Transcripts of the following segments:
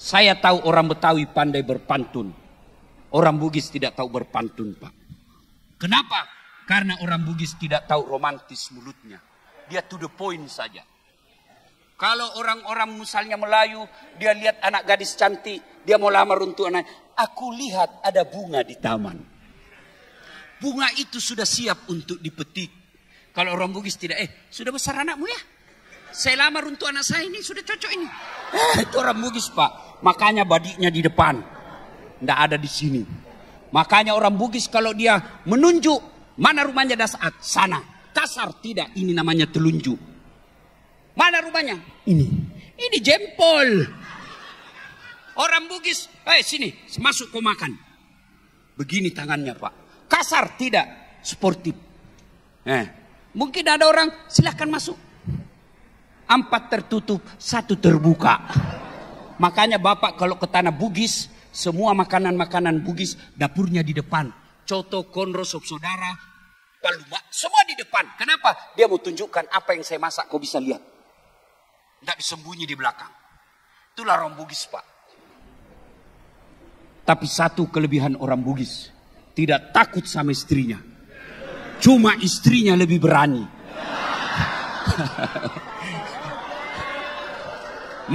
Saya tahu orang Betawi pandai berpantun. Orang Bugis tidak tahu berpantun, Pak. Kenapa? Karena orang Bugis tidak tahu romantis mulutnya. Dia to the point saja. Kalau orang-orang misalnya Melayu, dia lihat anak gadis cantik, dia mau lamar untuk anak. Aku lihat ada bunga di taman. Bunga itu sudah siap untuk dipetik. Kalau orang Bugis tidak, eh sudah besar anakmu ya? Saya lamar untuk anak saya ini sudah cocok ini. Eh, itu orang Bugis pak. Makanya badiknya di depan. Tidak ada di sini. Makanya orang Bugis kalau dia menunjuk mana rumahnya dasar, sana. Kasar tidak ini namanya telunjuk. Mana rumahnya? Ini. Ini jempol. Orang Bugis, eh hey, sini masuk kau makan. Begini tangannya pak. Kasar tidak sportif. Eh, mungkin ada orang silahkan masuk empat tertutup, satu terbuka. Makanya Bapak kalau ke tanah Bugis, semua makanan-makanan Bugis dapurnya di depan. Coto, konro, sop saudara, paluma, semua di depan. Kenapa? Dia mau tunjukkan apa yang saya masak, kau bisa lihat. Tidak disembunyi di belakang. Itulah orang Bugis, Pak. Tapi satu kelebihan orang Bugis, tidak takut sama istrinya. Cuma istrinya lebih berani.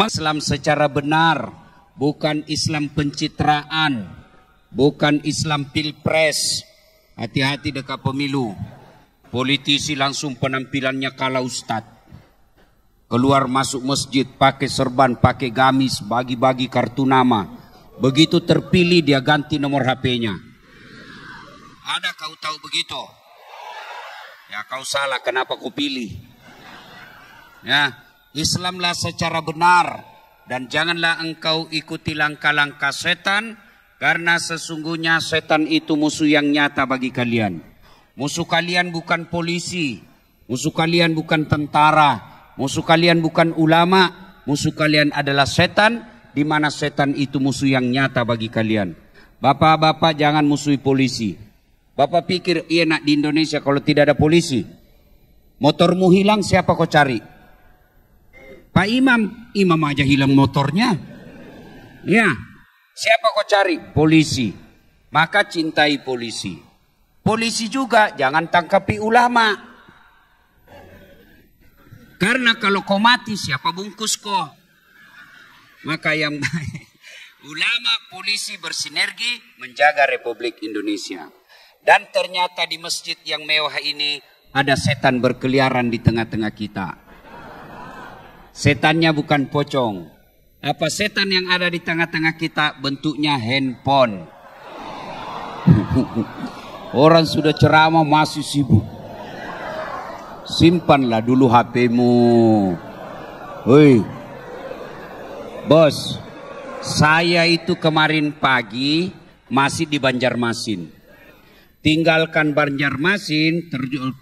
Islam secara benar, bukan Islam pencitraan, bukan Islam pilpres. Hati-hati dekat pemilu. Politisi langsung penampilannya kalah ustad, Keluar masuk masjid, pakai serban, pakai gamis, bagi-bagi kartu nama. Begitu terpilih dia ganti nomor HP-nya. Ada kau tahu begitu? Ya kau salah kenapa kau pilih? Ya, Islamlah secara benar dan janganlah engkau ikuti langkah-langkah setan karena sesungguhnya setan itu musuh yang nyata bagi kalian. Musuh kalian bukan polisi, musuh kalian bukan tentara, musuh kalian bukan ulama, musuh kalian adalah setan di mana setan itu musuh yang nyata bagi kalian. Bapak-bapak jangan musuhi polisi. Bapak pikir enak iya di Indonesia kalau tidak ada polisi. Motormu hilang siapa kau cari? Pak Imam, Imam aja hilang motornya. Ya, siapa kau cari? Polisi. Maka cintai polisi. Polisi juga jangan tangkapi ulama. Karena kalau kau mati siapa bungkus kau? Maka yang baik. Ulama polisi bersinergi menjaga Republik Indonesia. Dan ternyata di masjid yang mewah ini ada setan berkeliaran di tengah-tengah kita. Setannya bukan pocong. Apa setan yang ada di tengah-tengah kita bentuknya handphone. Orang sudah ceramah masih sibuk. Simpanlah dulu HP-mu. Hei. Bos, saya itu kemarin pagi masih di Banjarmasin. Tinggalkan Banjarmasin,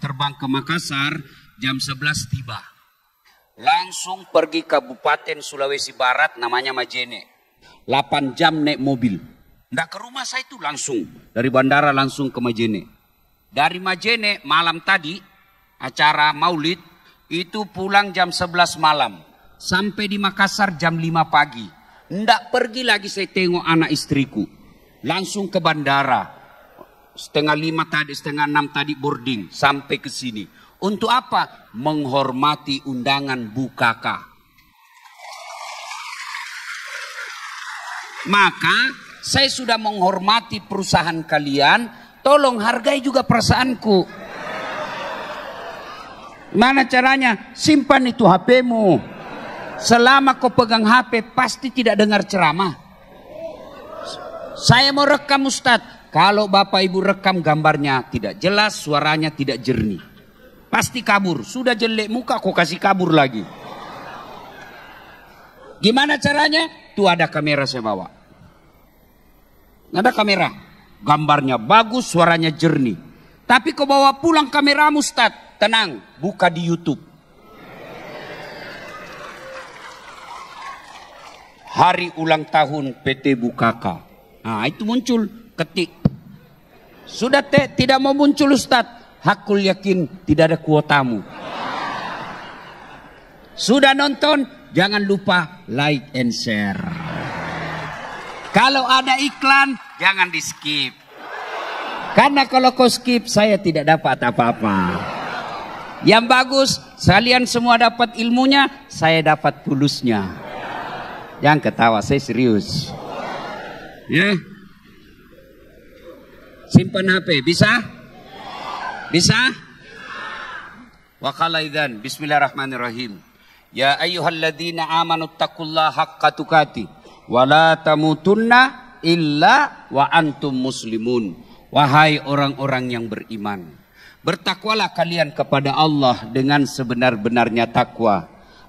terbang ke Makassar, jam 11 tiba. Langsung pergi Kabupaten Sulawesi Barat namanya Majene. 8 jam naik mobil. Nggak ke rumah saya itu langsung. Dari bandara langsung ke Majene. Dari Majene malam tadi acara maulid itu pulang jam 11 malam. Sampai di Makassar jam 5 pagi. Nggak pergi lagi saya tengok anak istriku. Langsung ke bandara. Setengah lima tadi, setengah enam tadi boarding. Sampai ke sini. Untuk apa? Menghormati undangan bukaka. Maka saya sudah menghormati perusahaan kalian, tolong hargai juga perasaanku. Mana caranya? Simpan itu HP-mu. Selama kau pegang HP pasti tidak dengar ceramah. Saya mau rekam Ustadz. Kalau Bapak Ibu rekam gambarnya tidak jelas, suaranya tidak jernih. Pasti kabur. Sudah jelek muka kok kasih kabur lagi. Gimana caranya? Tuh ada kamera saya bawa. Ada kamera. Gambarnya bagus, suaranya jernih. Tapi kau bawa pulang kamera mustad. Tenang, buka di Youtube. Hari ulang tahun PT Bukaka. Nah, itu muncul. Ketik. Sudah te, tidak mau muncul Ustadz. Hakul yakin tidak ada kuotamu. Sudah nonton? Jangan lupa like and share. Kalau ada iklan, jangan di skip. Karena kalau kau skip, saya tidak dapat apa-apa. Yang bagus, kalian semua dapat ilmunya, saya dapat pulusnya. Yang ketawa, saya serius. Ya. Simpan HP, bisa? Bisa? qala idzan Bismillahirrahmanirrahim. Ya ayyuhalladzina amanu taqullaha haqqa tukati wa la tamutunna illa wa antum muslimun. Wahai orang-orang yang beriman, bertakwalah kalian kepada Allah dengan sebenar-benarnya takwa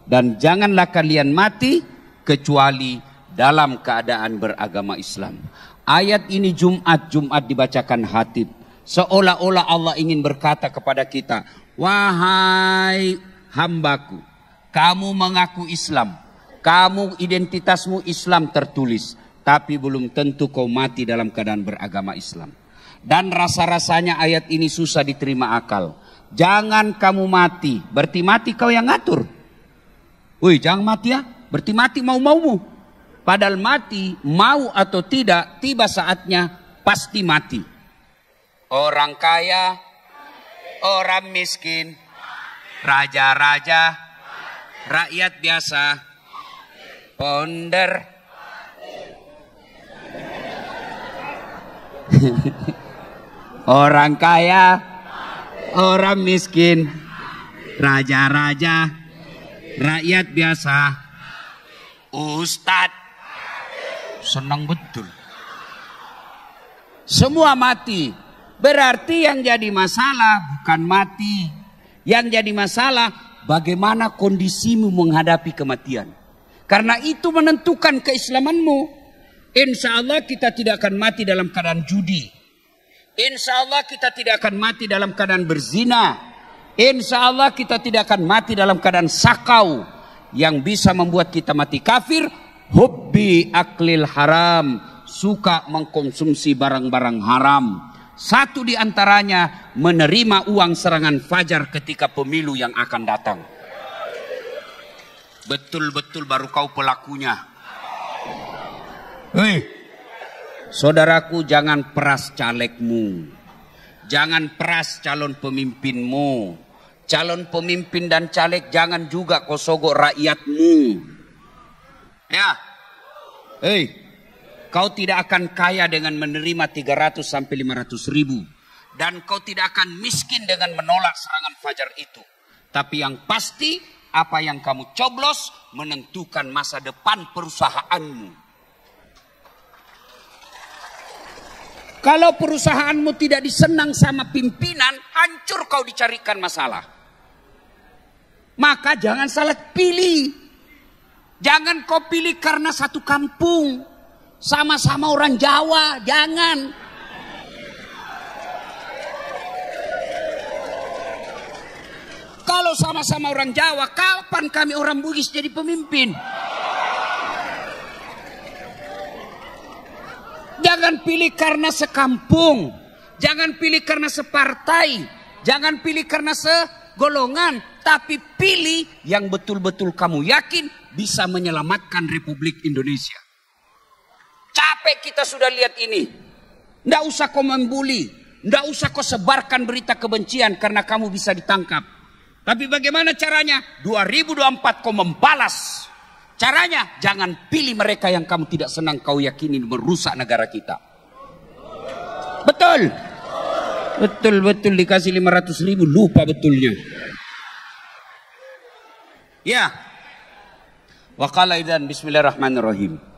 dan janganlah kalian mati kecuali dalam keadaan beragama Islam. Ayat ini Jumat Jumat dibacakan hatib. Seolah-olah Allah ingin berkata kepada kita, Wahai hambaku, kamu mengaku Islam. Kamu identitasmu Islam tertulis. Tapi belum tentu kau mati dalam keadaan beragama Islam. Dan rasa-rasanya ayat ini susah diterima akal. Jangan kamu mati. Berarti mati kau yang ngatur. Woi, jangan mati ya. Berarti mati mau-maumu. Padahal mati mau atau tidak tiba saatnya pasti mati orang kaya, orang miskin, raja-raja, rakyat biasa, ponder. orang kaya, orang miskin, raja-raja, rakyat biasa, ustadz, senang betul. Semua mati, Berarti yang jadi masalah bukan mati. Yang jadi masalah bagaimana kondisimu menghadapi kematian. Karena itu menentukan keislamanmu. Insya Allah kita tidak akan mati dalam keadaan judi. Insya Allah kita tidak akan mati dalam keadaan berzina. Insya Allah kita tidak akan mati dalam keadaan sakau. Yang bisa membuat kita mati kafir. hobi aklil haram. Suka mengkonsumsi barang-barang haram satu di antaranya menerima uang serangan fajar ketika pemilu yang akan datang. Betul-betul baru kau pelakunya. Hei, saudaraku jangan peras calegmu. Jangan peras calon pemimpinmu. Calon pemimpin dan caleg jangan juga kau rakyatmu. Ya. Hei, Kau tidak akan kaya dengan menerima 300 sampai 500 ribu. Dan kau tidak akan miskin dengan menolak serangan fajar itu. Tapi yang pasti apa yang kamu coblos menentukan masa depan perusahaanmu. Kalau perusahaanmu tidak disenang sama pimpinan, hancur kau dicarikan masalah. Maka jangan salah pilih. Jangan kau pilih karena satu kampung. Sama-sama orang Jawa, jangan. Kalau sama-sama orang Jawa, kapan kami orang Bugis jadi pemimpin? Jangan pilih karena sekampung, jangan pilih karena separtai, jangan pilih karena segolongan, tapi pilih yang betul-betul kamu yakin bisa menyelamatkan Republik Indonesia. Capek kita sudah lihat ini. Tidak usah kau membuli. Tidak usah kau sebarkan berita kebencian karena kamu bisa ditangkap. Tapi bagaimana caranya? 2024 kau membalas. Caranya jangan pilih mereka yang kamu tidak senang kau yakini merusak negara kita. Betul. Betul-betul dikasih 500 ribu lupa betulnya. Ya. Wa qala idan bismillahirrahmanirrahim.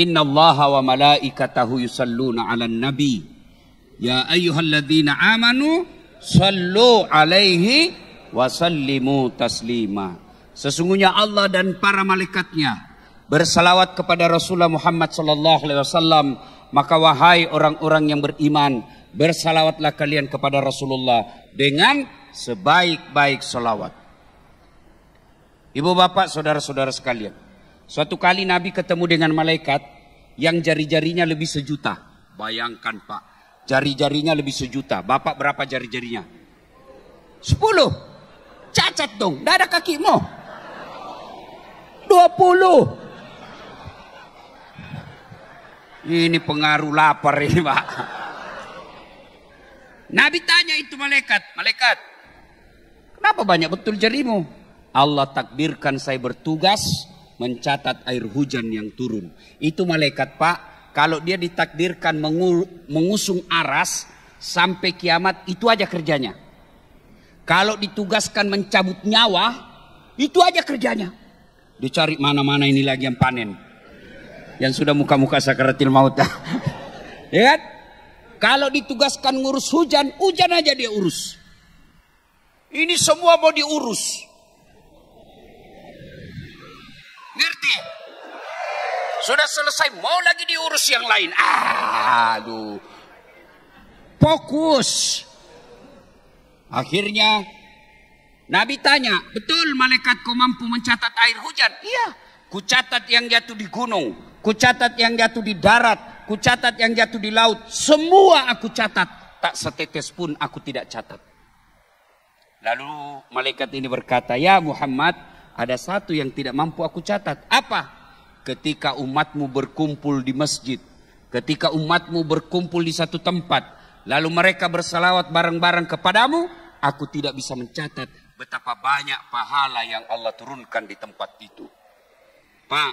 Inna allaha wa malaikatahu yusalluna ala nabi. Ya ayyuhalladzina amanu sallu alaihi wa sallimu taslima. Sesungguhnya Allah dan para malaikatnya bersalawat kepada Rasulullah Muhammad sallallahu alaihi wasallam. Maka wahai orang-orang yang beriman, bersalawatlah kalian kepada Rasulullah dengan sebaik-baik salawat. Ibu bapak, saudara-saudara sekalian. Suatu kali Nabi ketemu dengan malaikat yang jari-jarinya lebih sejuta. Bayangkan Pak, jari-jarinya lebih sejuta. Bapak berapa jari-jarinya? Sepuluh. Cacat dong, tidak ada kakimu. Dua puluh. Ini pengaruh lapar ini Pak. Nabi tanya itu malaikat, malaikat. Kenapa banyak betul jarimu? Allah takdirkan saya bertugas mencatat air hujan yang turun. Itu malaikat pak, kalau dia ditakdirkan mengusung aras sampai kiamat itu aja kerjanya. Kalau ditugaskan mencabut nyawa, itu aja kerjanya. Dicari mana-mana ini lagi yang panen. Yang sudah muka-muka sakaratil maut. ya kan? Kalau ditugaskan ngurus hujan, hujan aja dia urus. Ini semua mau diurus. Ngerti? Sudah selesai, mau lagi diurus yang lain. Aduh. Fokus. Akhirnya Nabi tanya, betul malaikat kau mampu mencatat air hujan? Iya. Kucatat yang jatuh di gunung, kucatat yang jatuh di darat, kucatat yang jatuh di laut. Semua aku catat. Tak setetes pun aku tidak catat. Lalu malaikat ini berkata, ya Muhammad, ada satu yang tidak mampu aku catat. Apa? Ketika umatmu berkumpul di masjid. Ketika umatmu berkumpul di satu tempat. Lalu mereka bersalawat bareng-bareng kepadamu. Aku tidak bisa mencatat betapa banyak pahala yang Allah turunkan di tempat itu. Pak,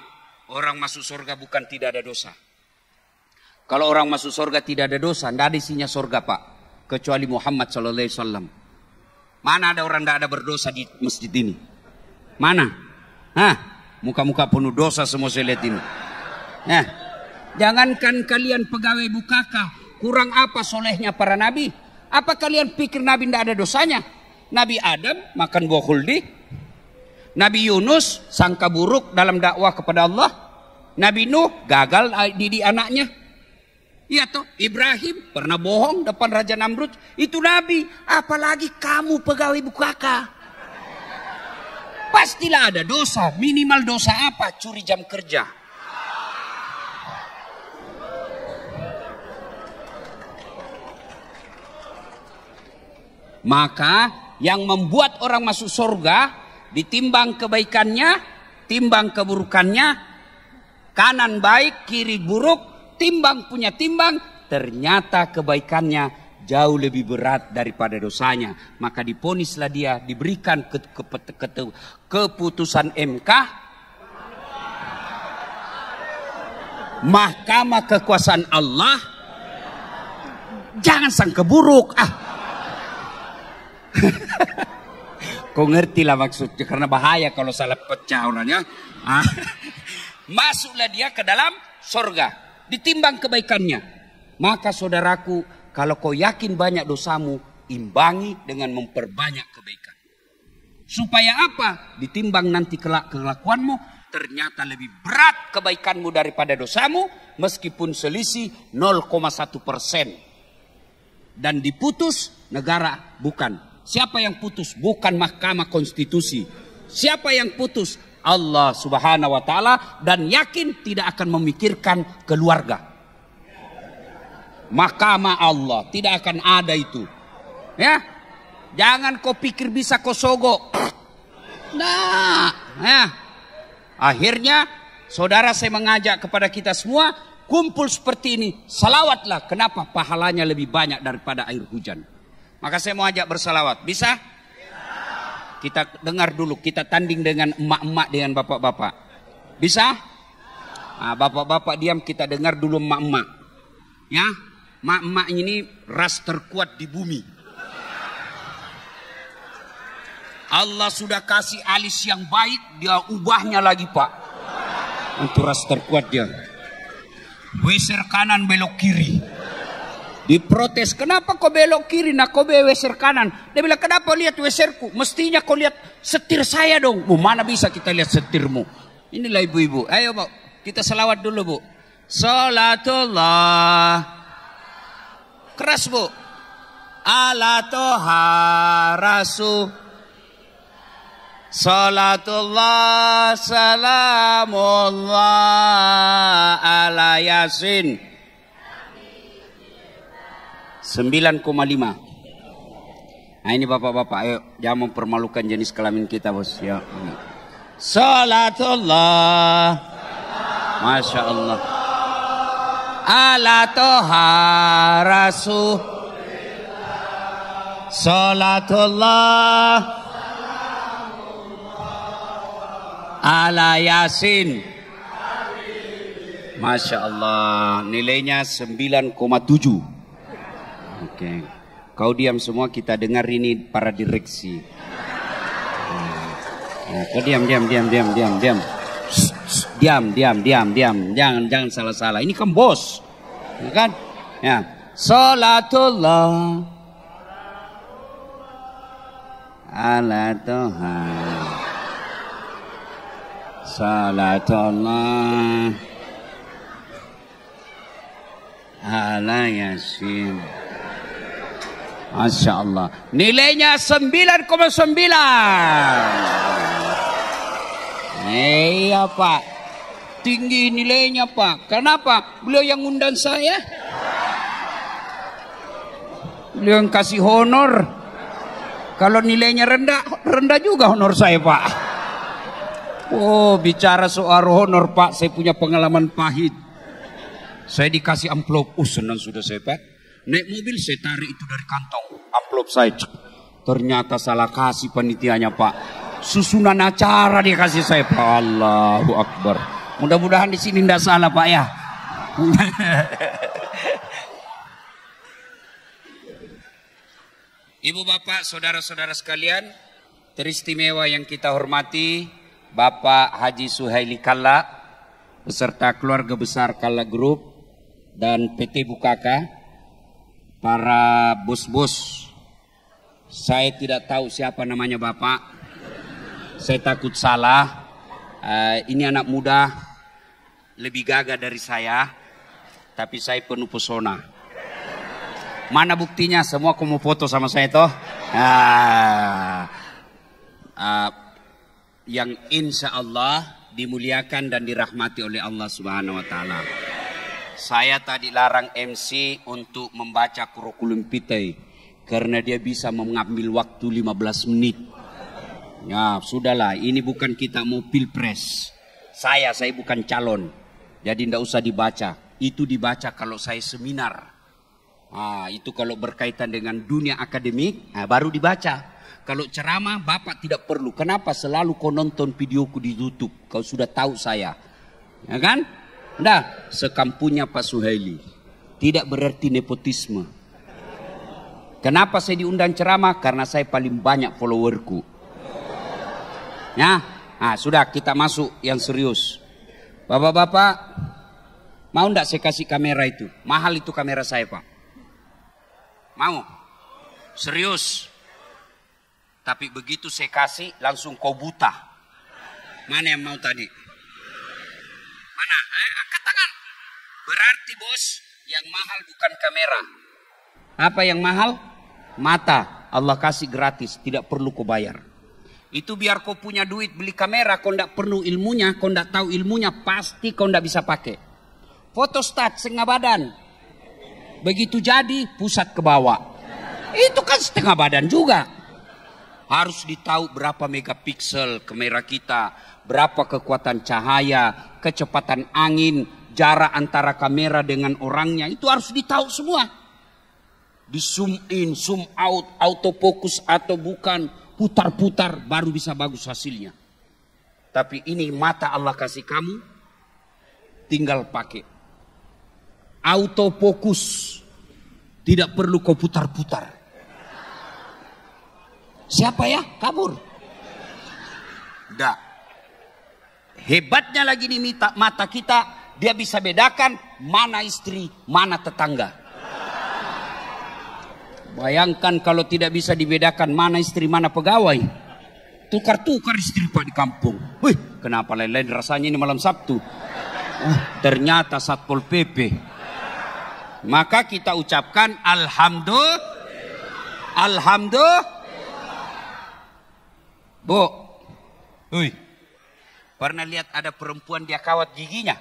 orang masuk surga bukan tidak ada dosa. Kalau orang masuk surga tidak ada dosa, tidak ada isinya surga pak. Kecuali Muhammad Sallallahu Alaihi Wasallam. Mana ada orang tidak ada berdosa di masjid ini? Mana? Hah? Muka-muka penuh dosa semua saya lihat ini. Nah, jangankan kalian pegawai bukaka, kurang apa solehnya para nabi? Apa kalian pikir nabi tidak ada dosanya? Nabi Adam makan buah khuldi. Nabi Yunus sangka buruk dalam dakwah kepada Allah. Nabi Nuh gagal didik anaknya. Iya toh, Ibrahim pernah bohong depan Raja Namrud. Itu Nabi, apalagi kamu pegawai bukaka pastilah ada dosa. Minimal dosa apa? Curi jam kerja. Maka yang membuat orang masuk surga ditimbang kebaikannya, timbang keburukannya, kanan baik, kiri buruk, timbang punya timbang, ternyata kebaikannya jauh lebih berat daripada dosanya. Maka diponislah dia, diberikan ke, ke, ke, ke, keputusan MK. Mahkamah kekuasaan Allah. Jangan sangka buruk. Ah. Kau ngerti lah maksudnya. Karena bahaya kalau salah pecah orangnya. Ah. Masuklah dia ke dalam surga Ditimbang kebaikannya. Maka saudaraku kalau kau yakin banyak dosamu, imbangi dengan memperbanyak kebaikan. Supaya apa? Ditimbang nanti kelak kelakuanmu, ternyata lebih berat kebaikanmu daripada dosamu, meskipun selisih 0,1 persen. Dan diputus negara bukan. Siapa yang putus? Bukan Mahkamah Konstitusi. Siapa yang putus? Allah Subhanahu wa taala dan yakin tidak akan memikirkan keluarga mahkamah Allah. Tidak akan ada itu. Ya. Jangan kau pikir bisa kau sogok. Nah, ya. Akhirnya saudara saya mengajak kepada kita semua kumpul seperti ini. Salawatlah. Kenapa pahalanya lebih banyak daripada air hujan? Maka saya mau ajak bersalawat. Bisa? Kita dengar dulu. Kita tanding dengan emak-emak dengan bapak-bapak. Bisa? nah, bapak -bapak diam kita dengar dulu emak-emak. Ya? Mak-mak ini ras terkuat di bumi. Allah sudah kasih alis yang baik, dia ubahnya lagi pak. Untuk ras terkuat dia. Weser kanan belok kiri. Diprotes, kenapa kau belok kiri, nak kau belok weser kanan. Dia bilang, kenapa lihat weserku? Mestinya kau lihat setir saya dong. Bu mana bisa kita lihat setirmu? Inilah ibu-ibu. Ayo, bu. Kita selawat dulu, bu. Salatullah. Keras bu. Alatoha rasu. Salatullah salamullah ala yasin. 9,5. Nah ini bapak-bapak ayo jangan mempermalukan jenis kelamin kita bos ya. Salatullah. Masya Allah ala toha rasul Salatullah ala yasin Masya Allah nilainya 9,7 Oke okay. Kau diam semua kita dengar ini para direksi. Nah, kau diam, diam, diam, diam, diam, diam. Diam, diam, diam, diam. Jangan jangan salah-salah. Ini kan bos. Ya kan? Ya. Salatullah ala Toha. Salatullah ala Yasin. Masya Allah. Nilainya 9,9. Iya Pak tinggi nilainya Pak. Kenapa? Beliau yang undang saya. Beliau yang kasih honor. Kalau nilainya rendah, rendah juga honor saya Pak. Oh bicara soal honor Pak, saya punya pengalaman pahit. Saya dikasih amplop, oh senang sudah saya Pak. Naik mobil saya tarik itu dari kantong amplop saya. Ternyata salah kasih panitianya Pak susunan acara dikasih kasih saya. Allahu Akbar. Mudah-mudahan di sini tidak salah Pak ya. Ibu bapak, saudara-saudara sekalian, teristimewa yang kita hormati, Bapak Haji Suhaili Kalla, beserta keluarga besar Kalla Group dan PT Bukaka, para bos-bos, saya tidak tahu siapa namanya Bapak, saya takut salah, uh, ini anak muda, lebih gagah dari saya, tapi saya penuh pesona. Mana buktinya? Semua kamu foto sama saya toh? Ah, ah, yang insya Allah dimuliakan dan dirahmati oleh Allah Subhanahu Wa Taala. Saya tadi larang MC untuk membaca kurikulum pitei karena dia bisa mengambil waktu 15 menit. Ya, sudahlah, ini bukan kita mau pilpres. Saya, saya bukan calon. Jadi tidak usah dibaca. Itu dibaca kalau saya seminar. Nah, itu kalau berkaitan dengan dunia akademik, nah, baru dibaca. Kalau ceramah, Bapak tidak perlu. Kenapa selalu kau nonton videoku di YouTube? Kau sudah tahu saya. Ya kan? Nah, sekampunya Pak Suhaili. Tidak berarti nepotisme. Kenapa saya diundang ceramah? Karena saya paling banyak followerku. Ya, nah, sudah kita masuk yang serius. Bapak-bapak, mau enggak saya kasih kamera itu? Mahal itu kamera saya, Pak. Mau? Serius. Tapi begitu saya kasih, langsung kau buta. Mana yang mau tadi? Mana? Eh, angkat tangan. Berarti bos, yang mahal bukan kamera. Apa yang mahal? Mata. Allah kasih gratis, tidak perlu kau bayar. Itu biar kau punya duit beli kamera, kau tidak perlu ilmunya, kau tidak tahu ilmunya, pasti kau tidak bisa pakai. foto stat setengah badan. Begitu jadi, pusat ke bawah. Itu kan setengah badan juga. Harus ditahu berapa megapiksel kamera kita, berapa kekuatan cahaya, kecepatan angin, jarak antara kamera dengan orangnya. Itu harus ditahu semua. Di zoom in, zoom out, autofocus atau bukan, putar-putar baru bisa bagus hasilnya. Tapi ini mata Allah kasih kamu, tinggal pakai. Autofokus, tidak perlu kau putar-putar. Siapa ya? Kabur. Tidak. Hebatnya lagi di mata kita, dia bisa bedakan mana istri, mana tetangga. Bayangkan kalau tidak bisa dibedakan mana istri mana pegawai. Tukar-tukar istri Pak di kampung. Wih, kenapa lain-lain rasanya ini malam Sabtu? Oh, ternyata Satpol PP. Maka kita ucapkan Alhamdulillah. Alhamdulillah. Bu. Wih. Pernah lihat ada perempuan dia kawat giginya?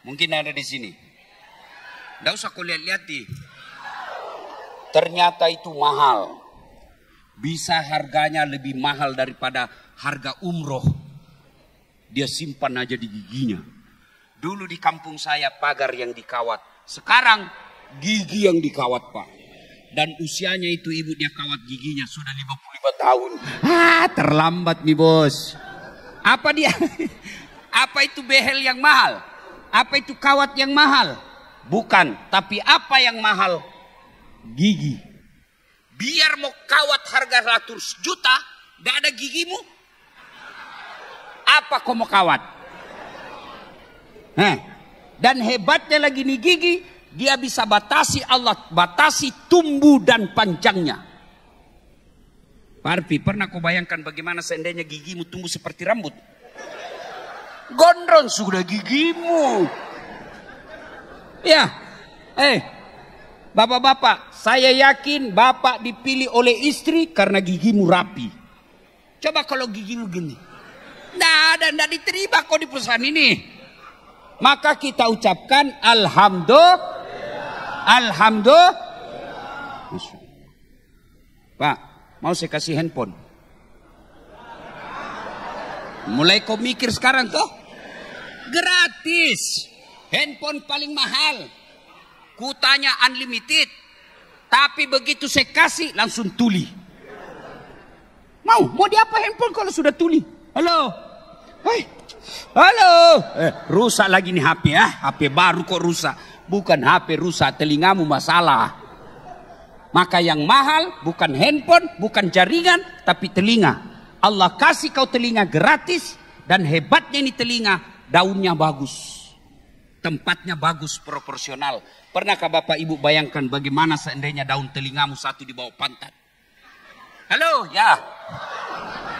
Mungkin ada di sini. Tidak usah kau lihat-lihat di Ternyata itu mahal. Bisa harganya lebih mahal daripada harga umroh. Dia simpan aja di giginya. Dulu di kampung saya pagar yang dikawat. Sekarang gigi yang dikawat pak. Dan usianya itu ibu dia kawat giginya sudah 55 tahun. Ah, terlambat nih bos. Apa dia? Apa itu behel yang mahal? Apa itu kawat yang mahal? Bukan, tapi apa yang mahal? Gigi. Biar mau kawat harga ratus juta, gak ada gigimu. Apa kau mau kawat? Nah, dan hebatnya lagi nih gigi, dia bisa batasi Allah, batasi tumbuh dan panjangnya. Parpi, pernah kau bayangkan bagaimana seandainya gigimu tumbuh seperti rambut? Gondrong sudah gigimu. Ya, eh, Bapak-bapak, saya yakin bapak dipilih oleh istri karena gigimu rapi. Coba kalau gigimu gini. Nah, dan tidak diterima kok di perusahaan ini. Maka kita ucapkan Alhamdulillah. Alhamdulillah. Pak, mau saya kasih handphone. Mulai kau mikir sekarang toh. Gratis. Handphone paling mahal. Kutanya unlimited. Tapi begitu saya kasih langsung tuli. Mau, mau di apa handphone kalau sudah tuli? Halo. Hai. Halo. Eh, rusak lagi nih HP ya. Ah. HP baru kok rusak. Bukan HP rusak, telingamu masalah. Maka yang mahal bukan handphone, bukan jaringan, tapi telinga. Allah kasih kau telinga gratis dan hebatnya ini telinga daunnya bagus tempatnya bagus proporsional. Pernahkah Bapak Ibu bayangkan bagaimana seandainya daun telingamu satu di bawah pantat? Halo, ya.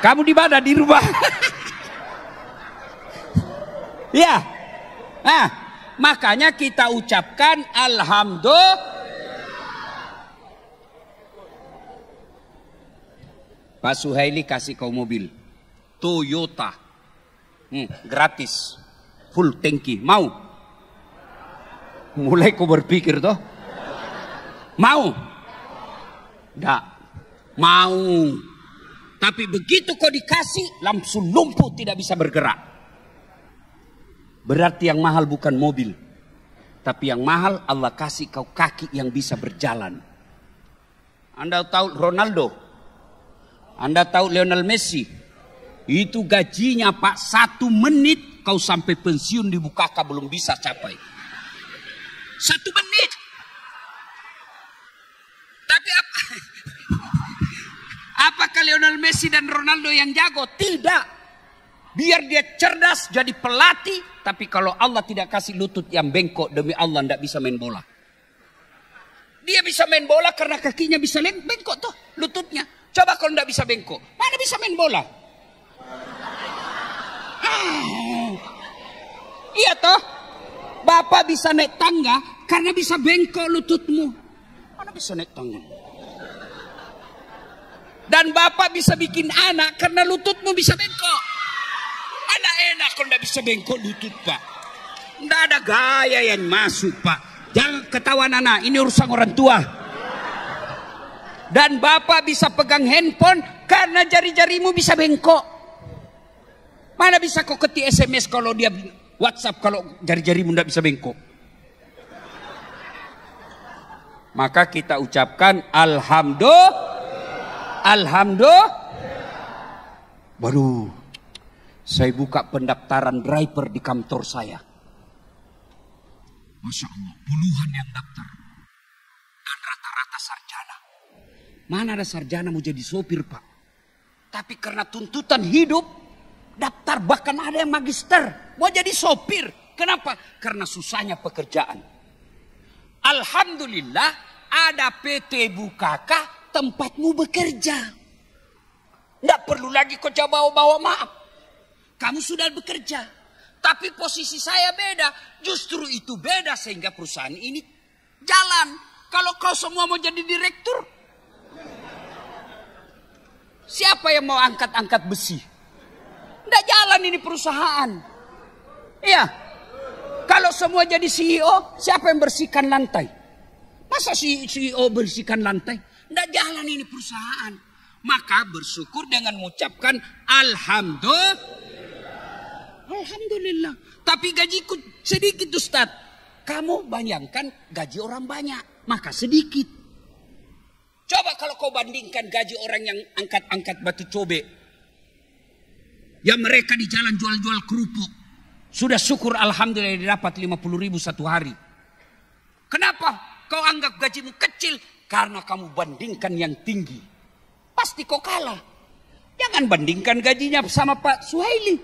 Kamu di mana? Di rumah. ya. Nah, makanya kita ucapkan alhamdulillah. Pak Suhaili kasih kau mobil. Toyota. Hmm, gratis. Full tanki. Mau? Mulai kau berpikir toh. Mau? Enggak. Mau. Tapi begitu kau dikasih langsung lumpuh tidak bisa bergerak. Berarti yang mahal bukan mobil. Tapi yang mahal Allah kasih kau kaki yang bisa berjalan. Anda tahu Ronaldo? Anda tahu Lionel Messi? Itu gajinya Pak, satu menit kau sampai pensiun di Bukaka belum bisa capai. Satu menit. Tapi apa? Apakah Lionel Messi dan Ronaldo yang jago? Tidak. Biar dia cerdas jadi pelatih. Tapi kalau Allah tidak kasih lutut yang bengkok demi Allah tidak bisa main bola. Dia bisa main bola karena kakinya bisa bengkok tuh lututnya. Coba kalau tidak bisa bengkok. Mana bisa main bola? Ah. Iya toh. Bapak bisa naik tangga karena bisa bengkok lututmu. Mana bisa naik tangga? Dan bapak bisa bikin anak karena lututmu bisa bengkok. Anak enak kalau tidak bisa bengkok lutut pak. Tidak ada gaya yang masuk pak. Jangan ketawa anak, ini urusan orang tua. Dan bapak bisa pegang handphone karena jari-jarimu bisa bengkok. Mana bisa kau ketik SMS kalau dia WhatsApp kalau jari jari bunda bisa bengkok. Maka kita ucapkan Alhamdulillah. Alhamdulillah. Baru saya buka pendaftaran driver di kantor saya. Masya Allah, puluhan yang daftar. Dan rata-rata sarjana. Mana ada sarjana mau jadi sopir, Pak? Tapi karena tuntutan hidup, daftar bahkan ada yang magister mau jadi sopir. Kenapa? Karena susahnya pekerjaan. Alhamdulillah ada PT Bukaka tempatmu bekerja. Tidak perlu lagi kau coba bawa-bawa maaf. Kamu sudah bekerja. Tapi posisi saya beda. Justru itu beda sehingga perusahaan ini jalan. Kalau kau semua mau jadi direktur. Siapa yang mau angkat-angkat besi? Tidak jalan ini perusahaan. Iya. Kalau semua jadi CEO, siapa yang bersihkan lantai? Masa CEO e bersihkan lantai? Tidak jalan ini perusahaan. Maka bersyukur dengan mengucapkan Alhamdulillah. Alhamdulillah. Tapi gajiku sedikit Ustaz. Kamu bayangkan gaji orang banyak, maka sedikit. Coba kalau kau bandingkan gaji orang yang angkat-angkat batu cobek Ya mereka di jalan jual-jual kerupuk. Sudah syukur alhamdulillah dapat 50 ribu satu hari. Kenapa kau anggap gajimu kecil? Karena kamu bandingkan yang tinggi. Pasti kau kalah. Jangan bandingkan gajinya sama Pak Suhaili.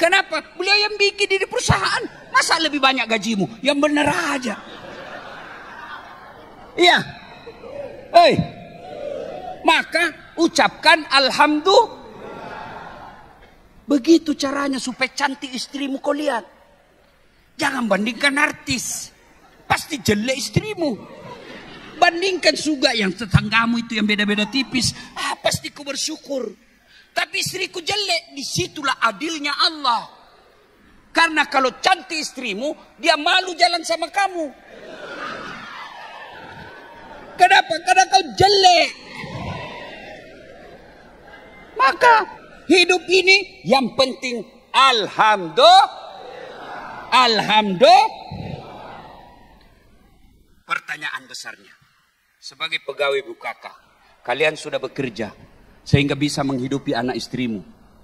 Kenapa? Beliau yang bikin di perusahaan. Masa lebih banyak gajimu? Yang benar aja. Iya. Hei. Maka ucapkan alhamdulillah Begitu caranya supaya cantik istrimu kau lihat. Jangan bandingkan artis. Pasti jelek istrimu. Bandingkan juga yang tetanggamu itu yang beda-beda tipis. Ah, pasti ku bersyukur. Tapi istriku jelek. Disitulah adilnya Allah. Karena kalau cantik istrimu, dia malu jalan sama kamu. Kenapa? Karena kau jelek. Maka hidup ini yang penting alhamdulillah. Alhamdulillah. Pertanyaan besarnya. Sebagai pegawai bukaka, kalian sudah bekerja sehingga bisa menghidupi anak istrimu.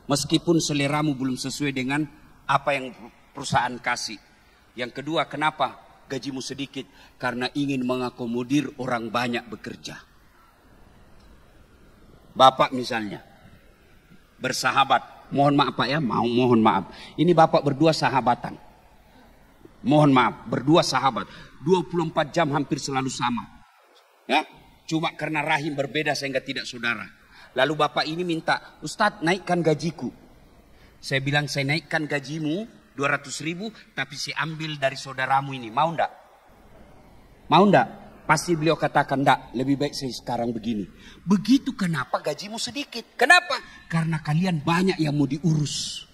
Meskipun seleramu belum sesuai dengan apa yang perusahaan kasih. Yang kedua, kenapa gajimu sedikit? Karena ingin mengakomodir orang banyak bekerja. Bapak misalnya, bersahabat. Mohon maaf Pak ya, mau mohon maaf. Ini Bapak berdua sahabatan. Mohon maaf, berdua sahabat. 24 jam hampir selalu sama. Ya, cuma karena rahim berbeda sehingga tidak saudara. Lalu Bapak ini minta, Ustadz naikkan gajiku. Saya bilang saya naikkan gajimu 200 ribu, tapi saya ambil dari saudaramu ini. Mau ndak? Mau ndak? Pasti beliau katakan, enggak, lebih baik saya sekarang begini. Begitu kenapa gajimu sedikit? Kenapa? Karena kalian banyak yang mau diurus.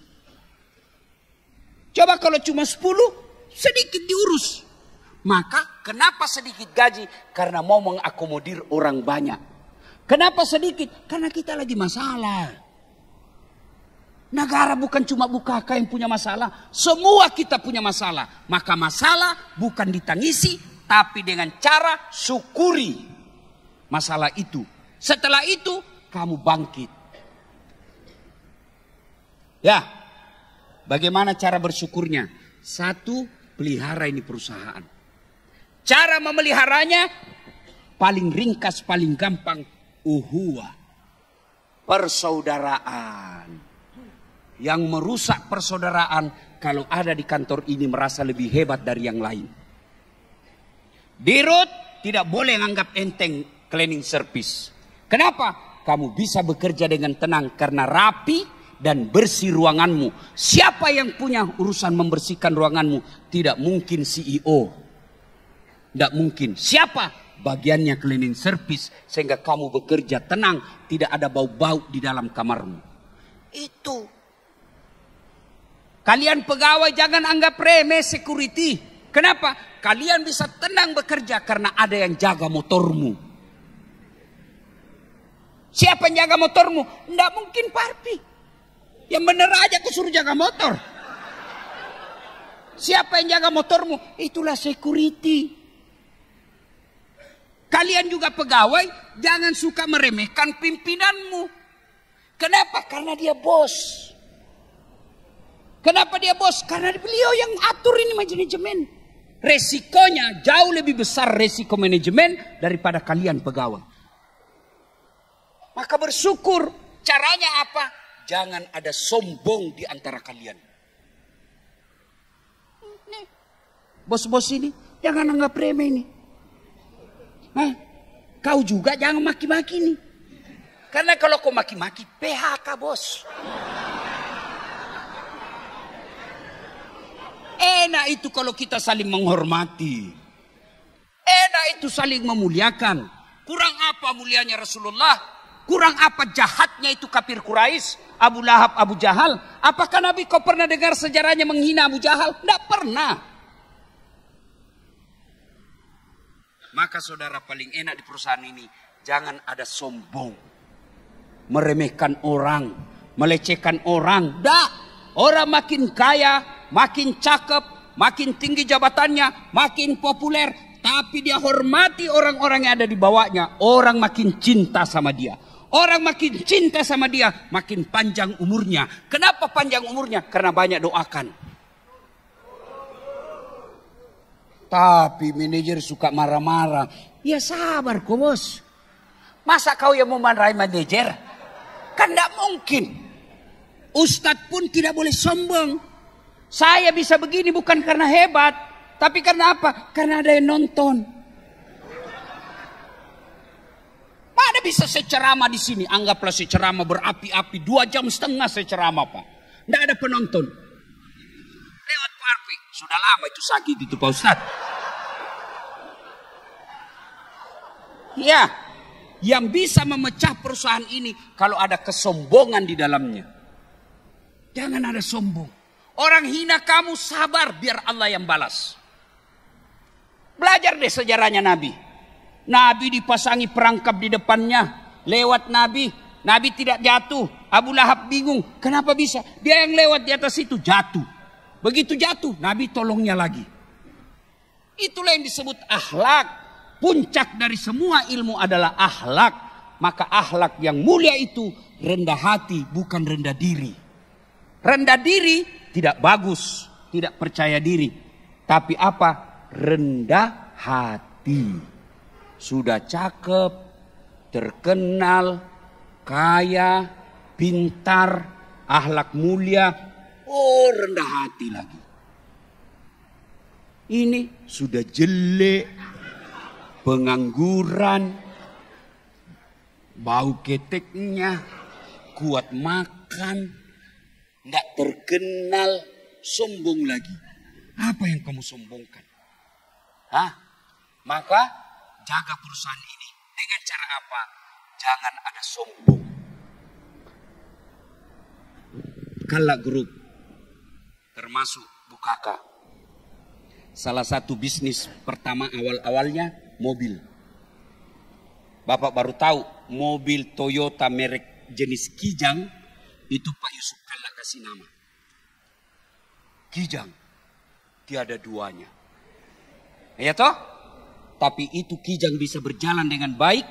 Coba kalau cuma 10, sedikit diurus. Maka kenapa sedikit gaji? Karena mau mengakomodir orang banyak. Kenapa sedikit? Karena kita lagi masalah. Negara bukan cuma Bukaka yang punya masalah, semua kita punya masalah. Maka masalah bukan ditangisi, tapi dengan cara syukuri masalah itu. Setelah itu kamu bangkit. Ya, bagaimana cara bersyukurnya? Satu, pelihara ini perusahaan. Cara memeliharanya paling ringkas, paling gampang. Uhua, Persaudaraan. Yang merusak persaudaraan kalau ada di kantor ini merasa lebih hebat dari yang lain. Dirut tidak boleh anggap enteng cleaning service. Kenapa? Kamu bisa bekerja dengan tenang karena rapi dan bersih ruanganmu. Siapa yang punya urusan membersihkan ruanganmu? Tidak mungkin CEO. Tidak mungkin. Siapa? Bagiannya cleaning service sehingga kamu bekerja tenang, tidak ada bau-bau di dalam kamarmu. Itu. Kalian pegawai jangan anggap remeh security. Kenapa? Kalian bisa tenang bekerja karena ada yang jaga motormu. Siapa yang jaga motormu? Tidak mungkin parpi. Yang bener aja aku suruh jaga motor. Siapa yang jaga motormu? Itulah security. Kalian juga pegawai, jangan suka meremehkan pimpinanmu. Kenapa? Karena dia bos. Kenapa dia bos? Karena beliau yang atur ini manajemen resikonya jauh lebih besar resiko manajemen daripada kalian pegawai. Maka bersyukur caranya apa? Jangan ada sombong di antara kalian. Bos-bos ini jangan anggap remeh ini. Hah? Kau juga jangan maki-maki nih. Karena kalau kau maki-maki PHK bos. Enak itu kalau kita saling menghormati. Enak itu saling memuliakan. Kurang apa mulianya Rasulullah? Kurang apa jahatnya itu kafir Quraisy, Abu Lahab, Abu Jahal? Apakah Nabi kau pernah dengar sejarahnya menghina Abu Jahal? Tidak pernah. Maka saudara paling enak di perusahaan ini jangan ada sombong. Meremehkan orang, melecehkan orang. Dak, orang makin kaya, makin cakep, makin tinggi jabatannya, makin populer, tapi dia hormati orang-orang yang ada di bawahnya, orang makin cinta sama dia. Orang makin cinta sama dia, makin panjang umurnya. Kenapa panjang umurnya? Karena banyak doakan. Tapi manajer suka marah-marah. Ya sabar kok bos. Masa kau yang mau marahin manajer? Kan tidak mungkin. Ustadz pun tidak boleh sombong. Saya bisa begini bukan karena hebat, tapi karena apa? Karena ada yang nonton. Mana bisa secerama di sini? Anggaplah secerama berapi-api. Dua jam setengah secerama Pak. Tidak ada penonton. Lewat parpi. Sudah lama itu sakit itu, Pak Ustad. Ya, yang bisa memecah perusahaan ini kalau ada kesombongan di dalamnya. Jangan ada sombong. Orang hina kamu sabar biar Allah yang balas. Belajar deh sejarahnya Nabi. Nabi dipasangi perangkap di depannya. Lewat Nabi. Nabi tidak jatuh. Abu Lahab bingung. Kenapa bisa? Dia yang lewat di atas itu jatuh. Begitu jatuh, Nabi tolongnya lagi. Itulah yang disebut akhlak. Puncak dari semua ilmu adalah akhlak. Maka akhlak yang mulia itu rendah hati bukan rendah diri. Rendah diri tidak bagus, tidak percaya diri, tapi apa? rendah hati. Sudah cakep, terkenal, kaya, pintar, ahlak mulia, oh rendah hati lagi. Ini sudah jelek, pengangguran, bau keteknya, kuat makan, tidak terkenal sombong lagi. Apa yang kamu sombongkan? Hah? Maka jaga perusahaan ini dengan cara apa? Jangan ada sombong. Kala grup termasuk Bukaka. Salah satu bisnis pertama awal-awalnya mobil. Bapak baru tahu mobil Toyota merek jenis Kijang itu Pak Yusuf Allah kasih nama. Kijang. Tiada duanya. Ya toh? Tapi itu kijang bisa berjalan dengan baik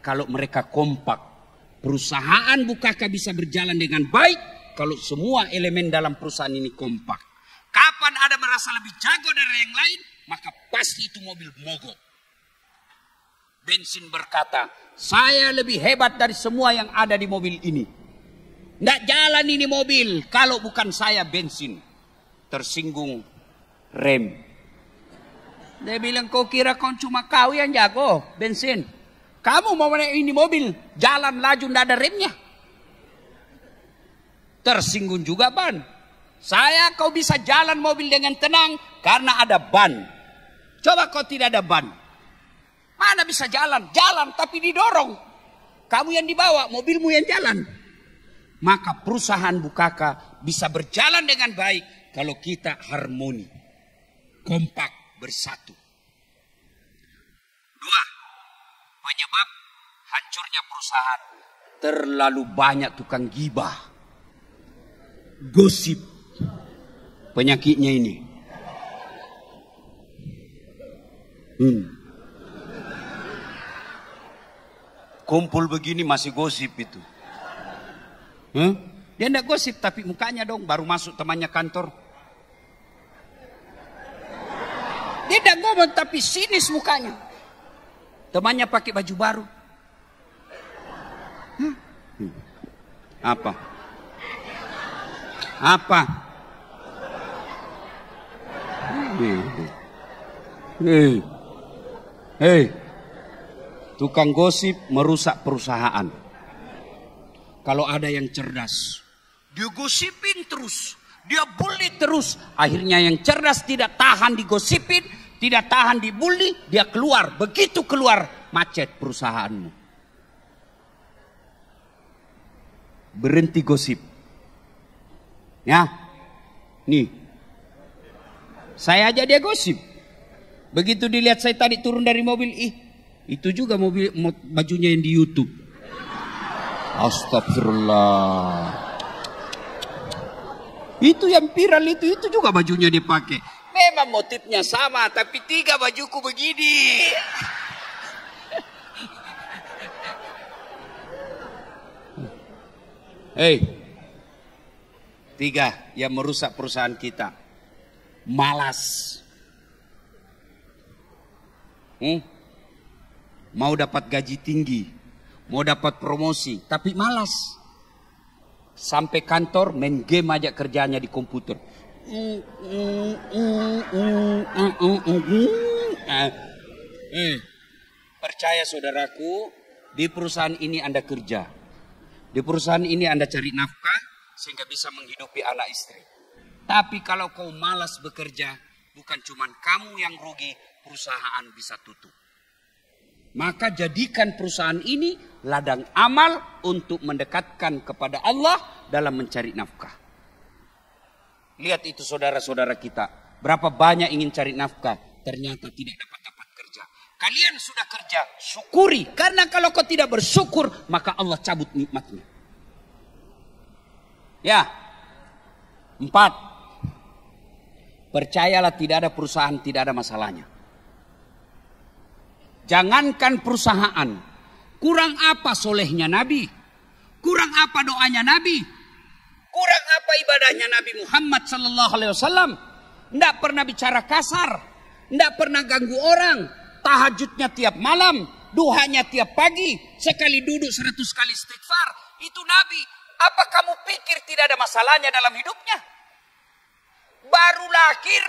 kalau mereka kompak. Perusahaan bukakah bisa berjalan dengan baik kalau semua elemen dalam perusahaan ini kompak. Kapan ada merasa lebih jago dari yang lain, maka pasti itu mobil mogok. Bensin berkata, saya lebih hebat dari semua yang ada di mobil ini. Tidak jalan ini mobil kalau bukan saya bensin. Tersinggung rem. Dia bilang kau kira kau cuma kau yang jago bensin. Kamu mau naik ini mobil jalan laju tidak ada remnya. Tersinggung juga ban. Saya kau bisa jalan mobil dengan tenang karena ada ban. Coba kau tidak ada ban. Mana bisa jalan? Jalan tapi didorong. Kamu yang dibawa, mobilmu yang jalan maka perusahaan Bukaka bisa berjalan dengan baik kalau kita harmoni, kompak, bersatu. Dua, penyebab hancurnya perusahaan terlalu banyak tukang gibah, gosip, penyakitnya ini. Hmm. Kumpul begini masih gosip itu. Huh? Hmm? Dia tidak gosip tapi mukanya dong baru masuk temannya kantor. Dia tidak ngomong tapi sinis mukanya. Temannya pakai baju baru. Huh? Apa? Apa? Hei, hei, tukang gosip merusak perusahaan kalau ada yang cerdas. Digosipin terus, dia bully terus. Akhirnya yang cerdas tidak tahan digosipin, tidak tahan dibully, dia keluar. Begitu keluar, macet perusahaanmu. Berhenti gosip. Ya. Nih. Saya aja dia gosip. Begitu dilihat saya tadi turun dari mobil, ih, itu juga mobil bajunya yang di YouTube. Astagfirullah. Itu yang viral itu itu juga bajunya dipakai. Memang motifnya sama, tapi tiga bajuku begini. Hei, tiga yang merusak perusahaan kita. Malas. Hmm? Mau dapat gaji tinggi, mau dapat promosi, tapi malas. Sampai kantor main game aja kerjanya di komputer. percaya saudaraku, di perusahaan ini Anda kerja. Di perusahaan ini Anda cari nafkah sehingga bisa menghidupi anak istri. Tapi kalau kau malas bekerja, bukan cuma kamu yang rugi, perusahaan bisa tutup. Maka jadikan perusahaan ini ladang amal untuk mendekatkan kepada Allah dalam mencari nafkah. Lihat itu saudara-saudara kita. Berapa banyak ingin cari nafkah. Ternyata tidak dapat dapat kerja. Kalian sudah kerja, syukuri. Karena kalau kau tidak bersyukur, maka Allah cabut nikmatnya. Ya. Empat. Percayalah tidak ada perusahaan, tidak ada masalahnya. Jangankan perusahaan, kurang apa solehnya Nabi? Kurang apa doanya Nabi? Kurang apa ibadahnya Nabi Muhammad Sallallahu Alaihi Wasallam? Tidak pernah bicara kasar, tidak pernah ganggu orang, tahajudnya tiap malam, duhanya tiap pagi, sekali duduk seratus kali istighfar. Itu Nabi. Apa kamu pikir tidak ada masalahnya dalam hidupnya? Baru lahir,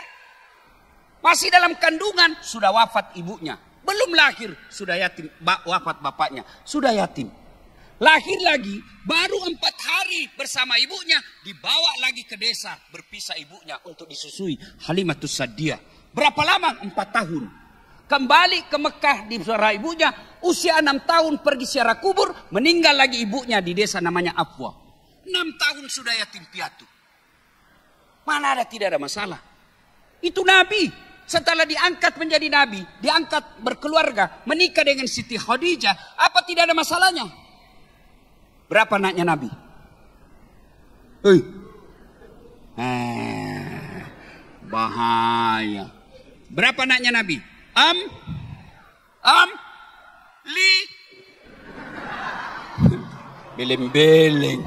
masih dalam kandungan, sudah wafat ibunya. Belum lahir sudah yatim, wafat bapaknya, sudah yatim. Lahir lagi baru empat hari bersama ibunya dibawa lagi ke desa berpisah ibunya untuk disusui Halimatus Sadia. Berapa lama? Empat tahun. Kembali ke Mekah di suara ibunya usia enam tahun pergi secara kubur meninggal lagi ibunya di desa namanya Afwa. Enam tahun sudah yatim piatu. Mana ada tidak ada masalah. Itu Nabi setelah diangkat menjadi nabi, diangkat berkeluarga, menikah dengan Siti Khadijah, apa tidak ada masalahnya? Berapa anaknya nabi? Hei. Eh, bahaya. Berapa anaknya nabi? Am Am Li Beleng-beleng.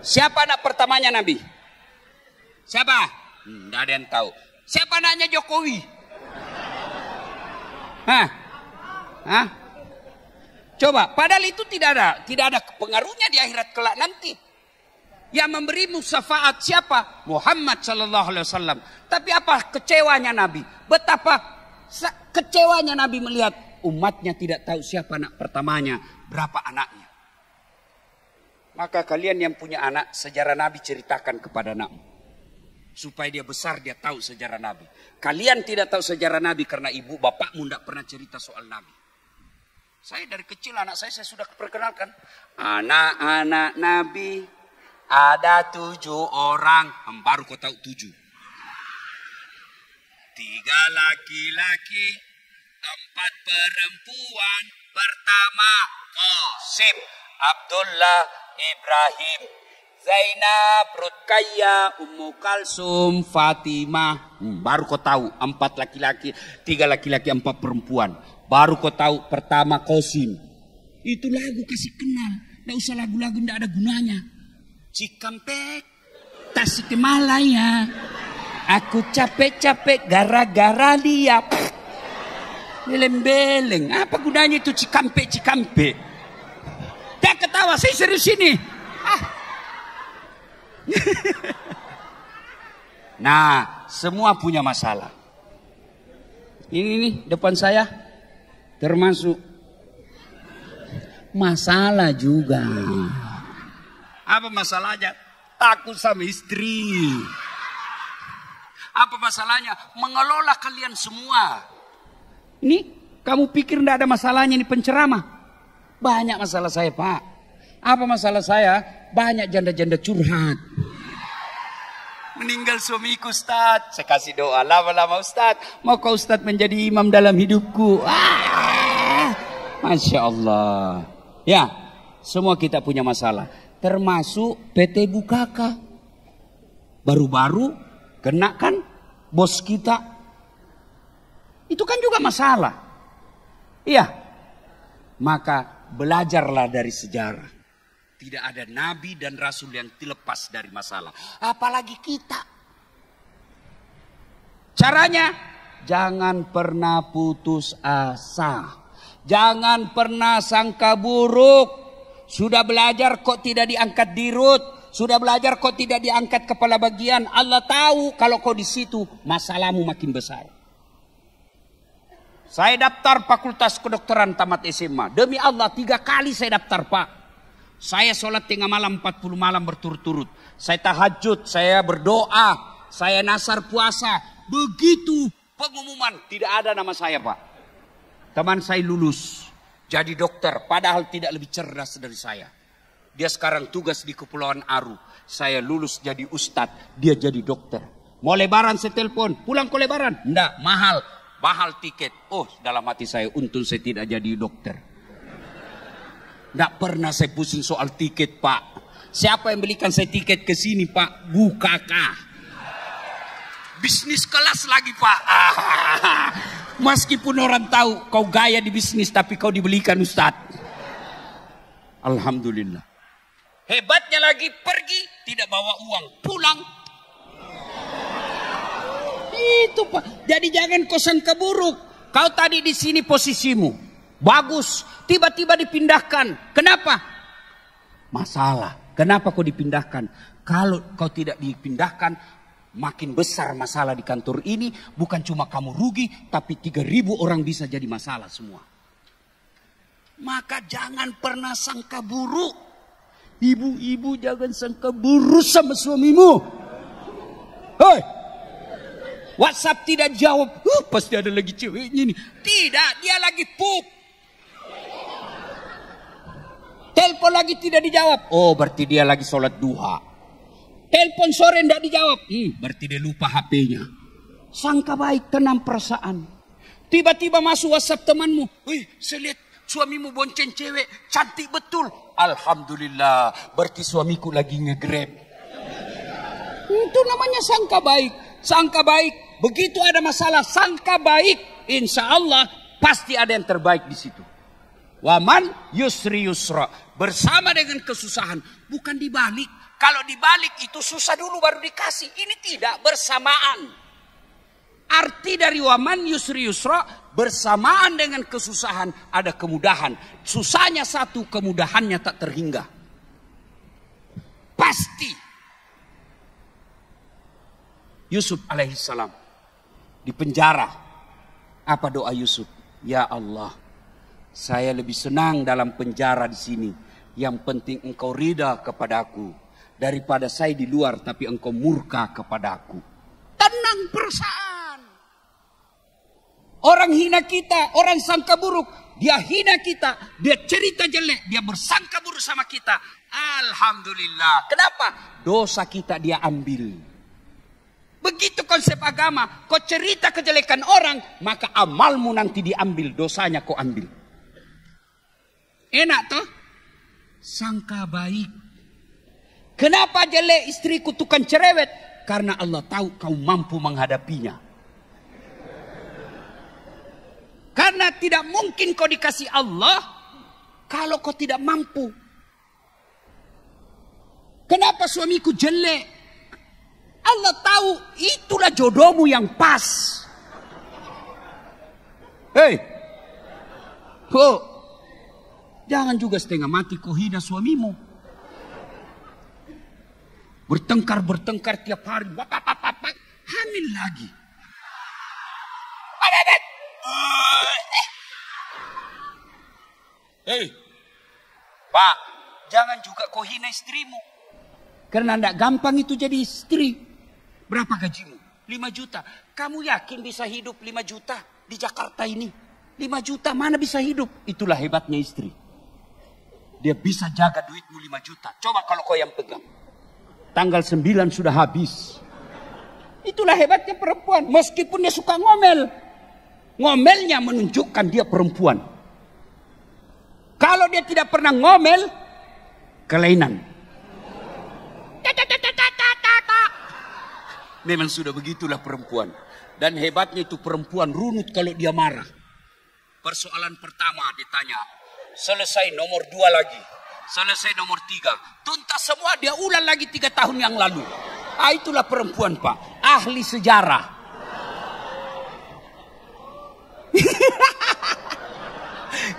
Siapa anak pertamanya Nabi? Siapa? Tidak hmm, ada yang tahu. Siapa nanya Jokowi? Hah? Hah? Coba, padahal itu tidak ada, tidak ada pengaruhnya di akhirat kelak nanti. Yang memberi syafaat siapa? Muhammad Shallallahu Alaihi Wasallam. Tapi apa kecewanya Nabi? Betapa kecewanya Nabi melihat umatnya tidak tahu siapa anak pertamanya, berapa anaknya. Maka kalian yang punya anak, sejarah Nabi ceritakan kepada anakmu supaya dia besar dia tahu sejarah Nabi. Kalian tidak tahu sejarah Nabi karena ibu bapakmu tidak pernah cerita soal Nabi. Saya dari kecil anak saya saya sudah perkenalkan anak-anak Nabi ada tujuh orang baru kau tahu tujuh. Tiga laki-laki, empat perempuan. Pertama Kosib, Abdullah, Ibrahim, Zainab, Rutkaya, Ummu Kalsum, Fatimah. Hmm, baru kau tahu empat laki-laki, tiga laki-laki, empat perempuan. Baru kau tahu pertama Kosim. Itu lagu kasih kenal. Tidak usah lagu-lagu tidak ada gunanya. Cikampek, tasik malaya. Aku capek-capek gara-gara dia. Beleng-beleng. Apa gunanya itu cikampek-cikampek? Tak ketawa, saya serius ini. nah, semua punya masalah. Ini nih depan saya termasuk masalah juga. Ah. Apa masalahnya? Takut sama istri. Apa masalahnya? Mengelola kalian semua. Ini kamu pikir tidak ada masalahnya ini penceramah? Banyak masalah saya pak. Apa masalah saya? Banyak janda-janda curhat. Meninggal suamiku Ustaz. Saya kasih doa. Lama-lama Ustaz. Mau kau Ustaz menjadi imam dalam hidupku. Ah! Masya Allah. Ya. Semua kita punya masalah. Termasuk PT Bukaka. Baru-baru kena kan bos kita. Itu kan juga masalah. Iya. Maka belajarlah dari sejarah. Tidak ada nabi dan rasul yang dilepas dari masalah. Apalagi kita. Caranya, jangan pernah putus asa. Jangan pernah sangka buruk. Sudah belajar kok tidak diangkat dirut. Sudah belajar kok tidak diangkat kepala bagian. Allah tahu kalau kau di situ masalahmu makin besar. Saya daftar fakultas kedokteran tamat SMA. Demi Allah tiga kali saya daftar pak. Saya sholat tengah malam 40 malam berturut-turut. Saya tahajud, saya berdoa, saya nasar puasa. Begitu pengumuman tidak ada nama saya pak. Teman saya lulus jadi dokter padahal tidak lebih cerdas dari saya. Dia sekarang tugas di Kepulauan Aru. Saya lulus jadi ustadz, dia jadi dokter. Mau lebaran saya telepon, pulang ke lebaran. Enggak, mahal. Mahal tiket. Oh, dalam hati saya untung saya tidak jadi dokter. Tidak pernah saya pusing soal tiket pak. Siapa yang belikan saya tiket ke sini pak? Bukakah? Bisnis kelas lagi pak. Meskipun orang tahu kau gaya di bisnis tapi kau dibelikan Ustaz. Alhamdulillah. Hebatnya lagi pergi tidak bawa uang, pulang. Itu Pak. Jadi jangan kosong keburuk Kau tadi di sini posisimu. Bagus, tiba-tiba dipindahkan. Kenapa? Masalah. Kenapa kau dipindahkan? Kalau kau tidak dipindahkan, makin besar masalah di kantor ini. Bukan cuma kamu rugi, tapi 3000 orang bisa jadi masalah semua. Maka jangan pernah sangka buruk. Ibu-ibu jangan sangka buruk sama suamimu. Hei, WhatsApp tidak jawab. Uh, pasti ada lagi ceweknya ini. Tidak, dia lagi pup. Telepon lagi tidak dijawab. Oh, berarti dia lagi sholat duha. Telepon sore tidak dijawab. Hmm, berarti dia lupa HP-nya. Sangka baik, tenang perasaan. Tiba-tiba masuk WhatsApp temanmu. Wih, saya lihat suamimu bonceng cewek. Cantik betul. Alhamdulillah, berarti suamiku lagi ngegrab. Itu namanya sangka baik. Sangka baik. Begitu ada masalah, sangka baik. Insya Allah, pasti ada yang terbaik di situ. Waman yusri yusra. Bersama dengan kesusahan. Bukan dibalik. Kalau dibalik itu susah dulu baru dikasih. Ini tidak bersamaan. Arti dari waman yusri yusra bersamaan dengan kesusahan ada kemudahan. Susahnya satu, kemudahannya tak terhingga. Pasti. Yusuf alaihissalam di penjara. Apa doa Yusuf? Ya Allah, saya lebih senang dalam penjara di sini. Yang penting engkau rida aku Daripada saya di luar tapi engkau murka kepada aku. Tenang perasaan. Orang hina kita, orang sangka buruk. Dia hina kita, dia cerita jelek, dia bersangka buruk sama kita. Alhamdulillah. Kenapa? Dosa kita dia ambil. Begitu konsep agama, kau cerita kejelekan orang, maka amalmu nanti diambil, dosanya kau ambil. Enak tuh, Sangka baik. Kenapa jelek istriku tukang cerewet? Karena Allah tahu kau mampu menghadapinya. Karena tidak mungkin kau dikasih Allah kalau kau tidak mampu. Kenapa suamiku jelek? Allah tahu itulah jodohmu yang pas. Hei. Oh, Jangan juga setengah mati kau hina suamimu. Bertengkar-bertengkar tiap hari. hamil lagi. Hei, Pak, jangan juga kau hina istrimu. Karena tidak gampang itu jadi istri. Berapa gajimu? 5 juta. Kamu yakin bisa hidup 5 juta di Jakarta ini? 5 juta mana bisa hidup? Itulah hebatnya istri. Dia bisa jaga duitmu 5 juta. Coba kalau kau yang pegang. Tanggal 9 sudah habis. Itulah hebatnya perempuan. Meskipun dia suka ngomel. Ngomelnya menunjukkan dia perempuan. Kalau dia tidak pernah ngomel, kelainan. Memang sudah begitulah perempuan. Dan hebatnya itu perempuan runut kalau dia marah. Persoalan pertama ditanya, selesai nomor dua lagi, selesai nomor tiga, tuntas semua dia ulang lagi tiga tahun yang lalu. Ah itulah perempuan pak, ahli sejarah.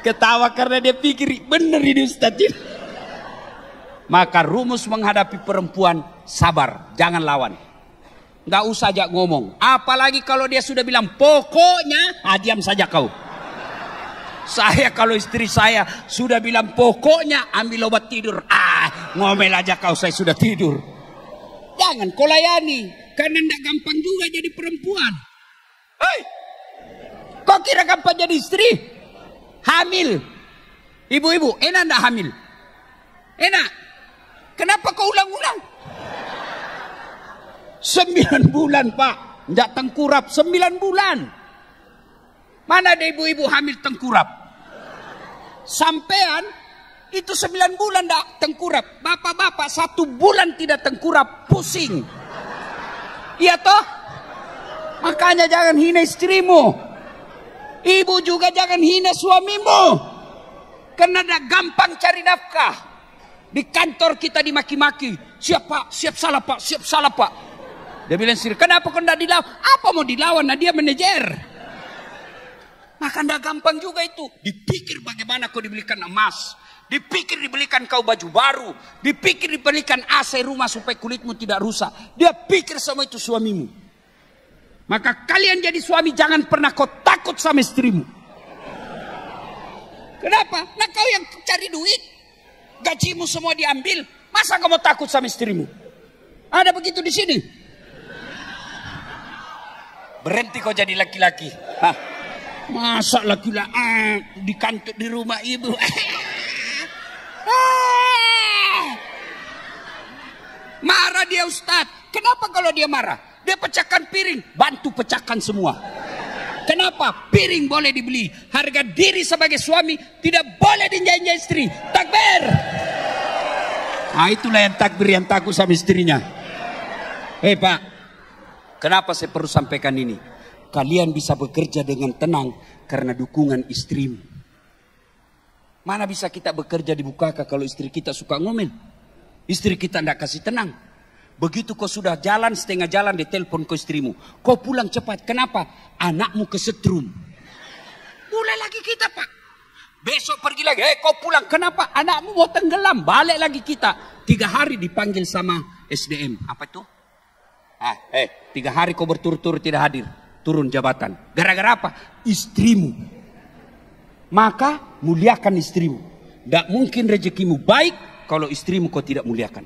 Ketawa karena dia pikir benar ini Ustaz. Maka rumus menghadapi perempuan sabar, jangan lawan. Gak usah ajak ngomong. Apalagi kalau dia sudah bilang pokoknya, ah, diam saja kau. Saya kalau istri saya sudah bilang pokoknya ambil obat tidur. Ah, ngomel aja kau saya sudah tidur. Jangan kau layani. Karena tidak gampang juga jadi perempuan. Hei, kau kira gampang jadi istri? Hamil. Ibu-ibu, enak tidak hamil? Enak. Kenapa kau ulang-ulang? Sembilan bulan pak. Tidak tengkurap, sembilan bulan. Mana ada ibu-ibu hamil tengkurap? Sampean itu sembilan bulan dah tengkurap. Bapak-bapak satu bulan tidak tengkurap, pusing. Iya toh? Makanya jangan hina istrimu. Ibu juga jangan hina suamimu. Karena dah gampang cari nafkah. Di kantor kita dimaki-maki. Siap pak, siap salah pak, siap salah pak. Dia bilang sendiri, kenapa kau tidak dilawan? Apa mau dilawan? Nah dia manajer. Maka tidak gampang juga itu. Dipikir bagaimana kau dibelikan emas. Dipikir dibelikan kau baju baru. Dipikir dibelikan AC rumah supaya kulitmu tidak rusak. Dia pikir semua itu suamimu. Maka kalian jadi suami jangan pernah kau takut sama istrimu. Kenapa? Nah kau yang cari duit. Gajimu semua diambil. Masa kamu takut sama istrimu? Ada begitu di sini. Berhenti kau jadi laki-laki. Hah? Masa lagi lah ah, di kantuk di rumah ibu. Eh! marah dia Ustaz. Kenapa kalau dia marah? Dia pecahkan piring, bantu pecahkan semua. Kenapa? Piring boleh dibeli. Harga diri sebagai suami tidak boleh dinyanyi istri. Takbir. Nah itulah yang takbir yang takut sama istrinya. Hei eh, pak, kenapa saya perlu sampaikan ini? kalian bisa bekerja dengan tenang karena dukungan istrimu. Mana bisa kita bekerja di Bukaka kalau istri kita suka ngomel? Istri kita tidak kasih tenang. Begitu kau sudah jalan setengah jalan di telepon ke istrimu. Kau pulang cepat. Kenapa? Anakmu kesetrum. Mulai lagi kita pak. Besok pergi lagi. Eh kau pulang. Kenapa? Anakmu mau tenggelam. Balik lagi kita. Tiga hari dipanggil sama SDM. Apa itu? Ah, eh, tiga hari kau berturut-turut tidak hadir turun jabatan. Gara-gara apa? Istrimu. Maka muliakan istrimu. Tidak mungkin rezekimu baik kalau istrimu kau tidak muliakan.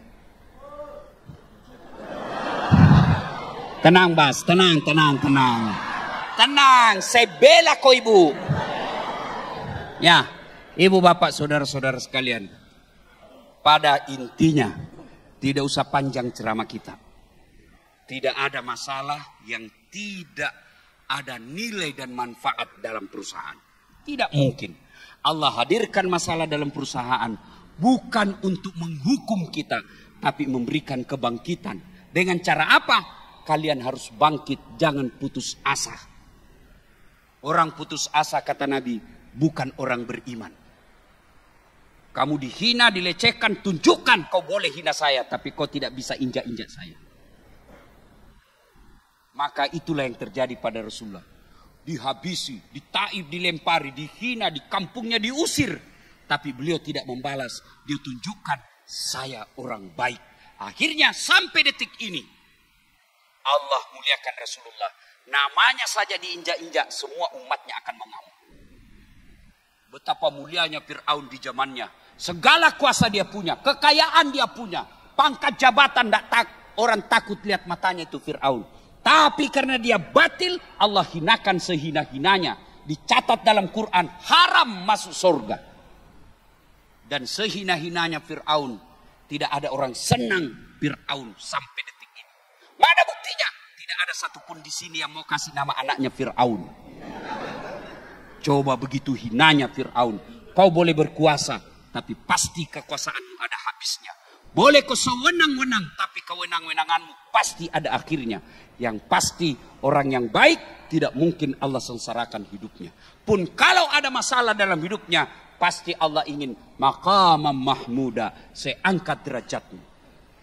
Tenang Bas, tenang, tenang, tenang. Tenang, saya bela kau ibu. Ya, ibu bapak saudara-saudara sekalian. Pada intinya, tidak usah panjang ceramah kita. Tidak ada masalah yang tidak ada nilai dan manfaat dalam perusahaan. Tidak hmm. mungkin. Allah hadirkan masalah dalam perusahaan bukan untuk menghukum kita, tapi memberikan kebangkitan. Dengan cara apa? Kalian harus bangkit, jangan putus asa. Orang putus asa kata Nabi bukan orang beriman. Kamu dihina, dilecehkan, tunjukkan kau boleh hina saya, tapi kau tidak bisa injak-injak saya. Maka itulah yang terjadi pada Rasulullah. Dihabisi, ditaib, dilempari, dihina, di kampungnya diusir. Tapi beliau tidak membalas. Dia tunjukkan saya orang baik. Akhirnya sampai detik ini. Allah muliakan Rasulullah. Namanya saja diinjak-injak semua umatnya akan mengamuk. Betapa mulianya Fir'aun di zamannya. Segala kuasa dia punya. Kekayaan dia punya. Pangkat jabatan tak, orang takut lihat matanya itu Fir'aun. Tapi karena dia batil, Allah hinakan sehina-hinanya. Dicatat dalam Quran, haram masuk surga. Dan sehina-hinanya Fir'aun, tidak ada orang senang Fir'aun sampai detik ini. Mana buktinya? Tidak ada satupun di sini yang mau kasih nama anaknya Fir'aun. Coba begitu hinanya Fir'aun. Kau boleh berkuasa, tapi pasti kekuasaanmu ada habisnya. Boleh kau sewenang-wenang, tapi kewenang-wenanganmu pasti ada akhirnya. Yang pasti orang yang baik tidak mungkin Allah sengsarakan hidupnya. Pun kalau ada masalah dalam hidupnya, pasti Allah ingin makamam mahmuda, seangkat angkat derajatmu.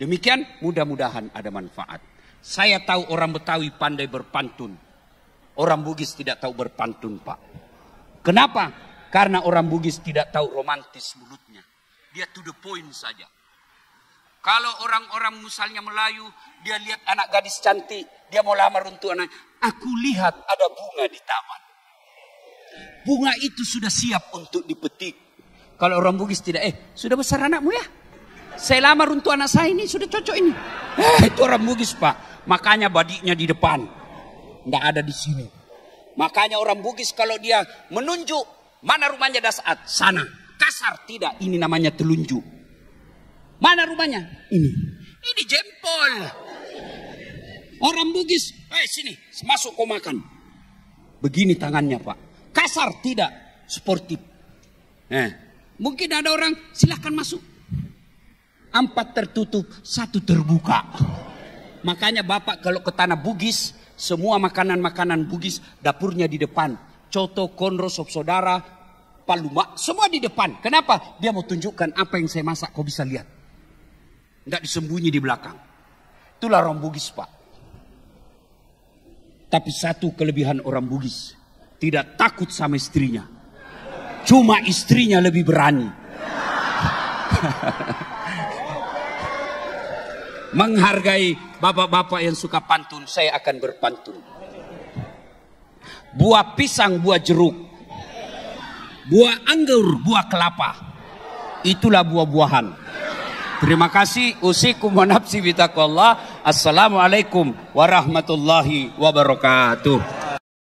Demikian mudah-mudahan ada manfaat. Saya tahu orang Betawi pandai berpantun. Orang Bugis tidak tahu berpantun, Pak. Kenapa? Karena orang Bugis tidak tahu romantis mulutnya. Dia to the point saja. Kalau orang-orang misalnya Melayu, dia lihat anak gadis cantik, dia mau lamar untuk anak. Aku lihat ada bunga di taman. Bunga itu sudah siap untuk dipetik. Kalau orang Bugis tidak, eh sudah besar anakmu ya? Saya lamar untuk anak saya ini, sudah cocok ini. Eh itu orang Bugis pak, makanya badiknya di depan. Tidak ada di sini. Makanya orang Bugis kalau dia menunjuk mana rumahnya dasar, sana. Kasar tidak, ini namanya telunjuk. Mana rumahnya? Ini. Ini jempol. Orang Bugis, eh sini, masuk kau makan. Begini tangannya pak. Kasar tidak, sportif. Eh, mungkin ada orang, silahkan masuk. Empat tertutup, satu terbuka. Makanya bapak kalau ke tanah Bugis, semua makanan-makanan Bugis, dapurnya di depan. Coto, konro, sop saudara, paluma, semua di depan. Kenapa? Dia mau tunjukkan apa yang saya masak, kau bisa lihat. Tidak disembunyi di belakang. Itulah orang Bugis pak. Tapi satu kelebihan orang Bugis. Tidak takut sama istrinya. Cuma istrinya lebih berani. Menghargai bapak-bapak yang suka pantun, saya akan berpantun. Buah pisang, buah jeruk. Buah anggur, buah kelapa. Itulah buah-buahan. Terima kasih. Usikum wa nafsi bitaqwallah. Assalamualaikum warahmatullahi wabarakatuh.